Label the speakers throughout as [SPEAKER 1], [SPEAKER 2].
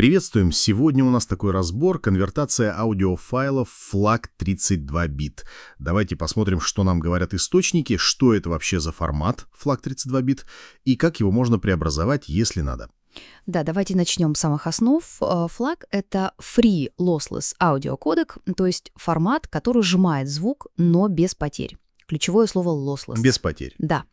[SPEAKER 1] Приветствуем! Сегодня у нас такой разбор – конвертация аудиофайлов FLAC 32 бит. Давайте посмотрим, что нам говорят источники, что это вообще за формат FLAC 32 бит и как его можно преобразовать, если надо.
[SPEAKER 2] Да, давайте начнем с самых основ. FLAC э, — это Free Lossless Audio Codec, то есть формат, который сжимает звук, но без потерь. Ключевое слово lossless. Без потерь. Да.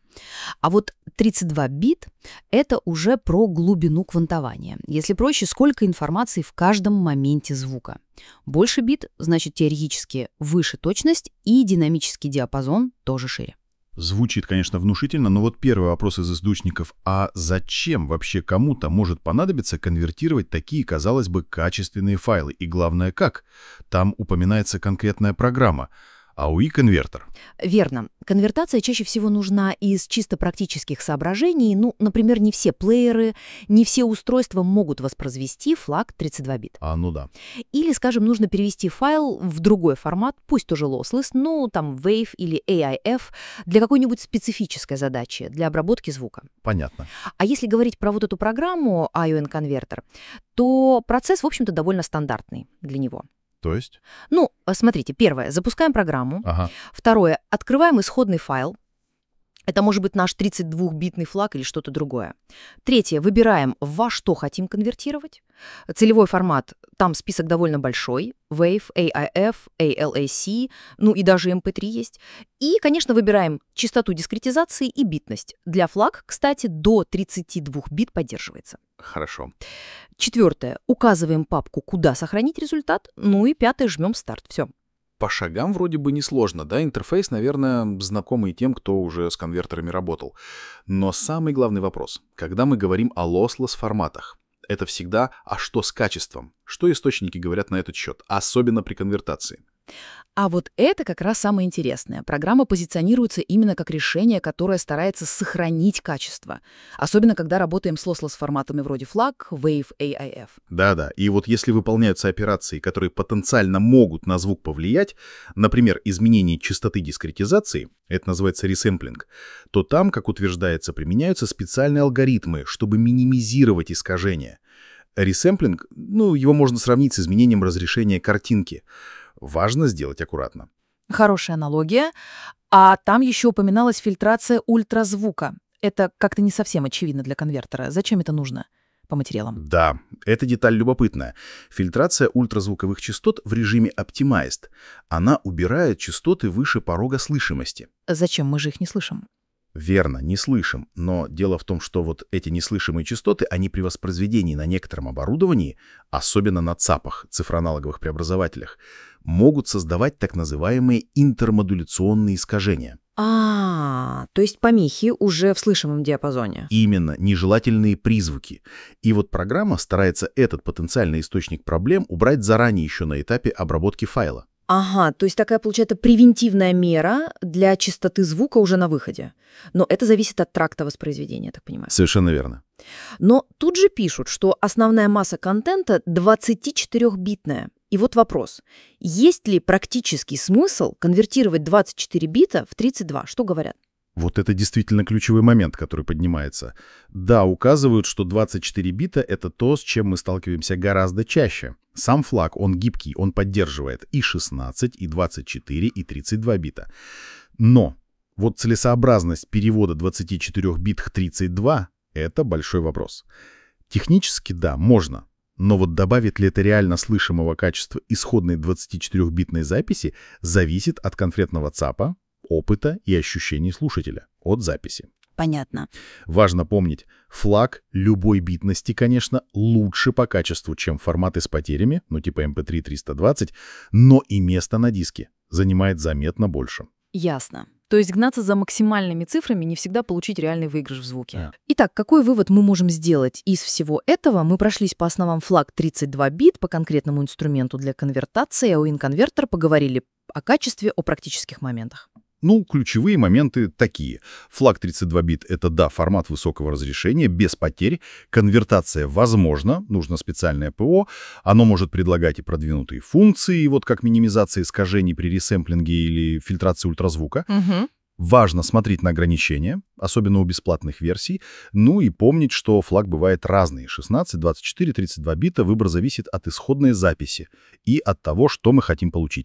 [SPEAKER 2] А вот 32 бит – это уже про глубину квантования. Если проще, сколько информации в каждом моменте звука. Больше бит – значит теоретически выше точность и динамический диапазон
[SPEAKER 1] тоже шире. Звучит, конечно, внушительно, но вот первый вопрос из источников – а зачем вообще кому-то может понадобиться конвертировать такие, казалось бы, качественные файлы? И главное, как? Там упоминается конкретная программа – а U-И конвертер.
[SPEAKER 2] Верно. Конвертация чаще всего нужна из чисто практических соображений. Ну, например, не все плееры, не все устройства могут воспроизвести флаг 32 бит. А, ну да. Или, скажем, нужно перевести файл в другой формат, пусть тоже lossless, ну, там, WAV или AIF, для какой-нибудь специфической задачи, для обработки звука. Понятно. А если говорить про вот эту программу ION Converter, то процесс, в общем-то, довольно стандартный для него. То есть? Ну, э, смотрите, первое, запускаем программу. Ага. Второе, открываем исходный файл. Это может быть наш 32-битный флаг или что-то другое. Третье, выбираем, во что хотим конвертировать. Целевой формат там список довольно большой. WAVE, AIF, ALAC, ну и даже MP3 эм есть. И, конечно, выбираем частоту дискретизации и битность. Для флаг, кстати, до 32 бит поддерживается. Хорошо. Четвертое. Указываем папку, куда сохранить результат. Ну и пятое. Жмем старт. Все.
[SPEAKER 1] По шагам вроде бы несложно, да, интерфейс, наверное, знакомый тем, кто уже с конвертерами работал. Но самый главный вопрос, когда мы говорим о lossless форматах, это всегда «а что с качеством?». Что источники говорят на этот счет, особенно при конвертации?
[SPEAKER 2] А вот это как раз самое интересное. Программа позиционируется именно как решение, которое старается сохранить качество. Особенно, когда работаем с лослос форматами вроде флаг, Wave, AIF.
[SPEAKER 1] Да-да, и вот если выполняются операции, которые потенциально могут на звук повлиять, например, изменение частоты дискретизации, это называется ресэмплинг, то там, как утверждается, применяются специальные алгоритмы, чтобы минимизировать искажения. Ресэмплинг, ну, его можно сравнить с изменением разрешения картинки важно сделать аккуратно.
[SPEAKER 2] Хорошая аналогия. А там еще упоминалась фильтрация ультразвука. Это как-то не совсем очевидно для конвертера. Зачем это нужно?
[SPEAKER 1] по материалам. Да, эта деталь любопытная. Фильтрация ультразвуковых частот в режиме Optimized. Она убирает частоты выше порога слышимости.
[SPEAKER 2] Зачем? Мы же их не слышим.
[SPEAKER 1] Верно, не слышим. Но дело в том, что вот эти неслышимые частоты, они при воспроизведении на некотором оборудовании, особенно на ЦАПах, цифроаналоговых преобразователях, могут создавать так называемые интермодуляционные искажения.
[SPEAKER 2] А, то есть помехи уже в слышимом диапазоне.
[SPEAKER 1] Именно, нежелательные призвуки. И вот программа старается этот потенциальный источник проблем убрать заранее еще на этапе обработки файла.
[SPEAKER 2] Ага, то есть такая, получается, превентивная мера для чистоты звука уже на выходе. Но это зависит от тракта воспроизведения, так
[SPEAKER 1] понимаю. Совершенно верно.
[SPEAKER 2] Но тут же пишут, что основная масса контента 24-битная. И вот вопрос. Есть ли практический смысл конвертировать 24 бита в 32? Что говорят?
[SPEAKER 1] Вот это действительно ключевой момент, который поднимается. Да, указывают, что 24 бита — это то, с чем мы сталкиваемся гораздо чаще. Сам флаг, он гибкий, он поддерживает и 16, и 24, и 32 бита. Но вот целесообразность перевода 24 бит к 32 — это большой вопрос. Технически, да, можно. Но вот добавит ли это реально слышимого качества исходной 24-битной записи, зависит от конкретного ЦАПа, опыта и ощущений слушателя от записи. Понятно. Важно помнить, флаг любой битности, конечно, лучше по качеству, чем форматы с потерями, ну типа MP3-320, эм но и место на диске занимает заметно больше.
[SPEAKER 2] Ясно. То есть гнаться за максимальными цифрами не всегда получить реальный выигрыш в звуке. Yeah. Итак, какой вывод мы можем сделать? Из всего этого мы прошлись по основам флаг 32 бит по конкретному инструменту для конвертации, а у инконвертера поговорили о качестве, о практических моментах.
[SPEAKER 1] Ну, ключевые моменты такие. Флаг 32-бит — это, да, формат высокого разрешения, без потерь. Конвертация возможна, нужно специальное ПО. Оно может предлагать и продвинутые функции, вот как минимизация искажений при ресэмплинге или фильтрации ультразвука. Угу. Важно смотреть на ограничения, особенно у бесплатных версий, ну и помнить, что флаг бывает разный — 16, 24, 32 бита, выбор зависит от исходной записи и от того, что мы хотим получить.